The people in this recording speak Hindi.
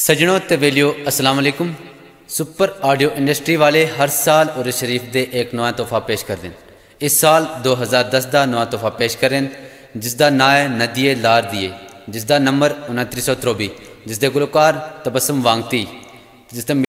सजनों तवेलियो असलामकुम सुपर ऑडियो इंडस्ट्री वाले हर साल उर शरीफ दे एक नवा तोहफा पेश कर दें इस साल 2010 हज़ार दस का नवा तोहफा पेश करें जिसका ना है नदिए लार दिए जिसका नंबर उन्तीस सौ त्रोबी जिसके गुलकार तबसम वांगती जिसका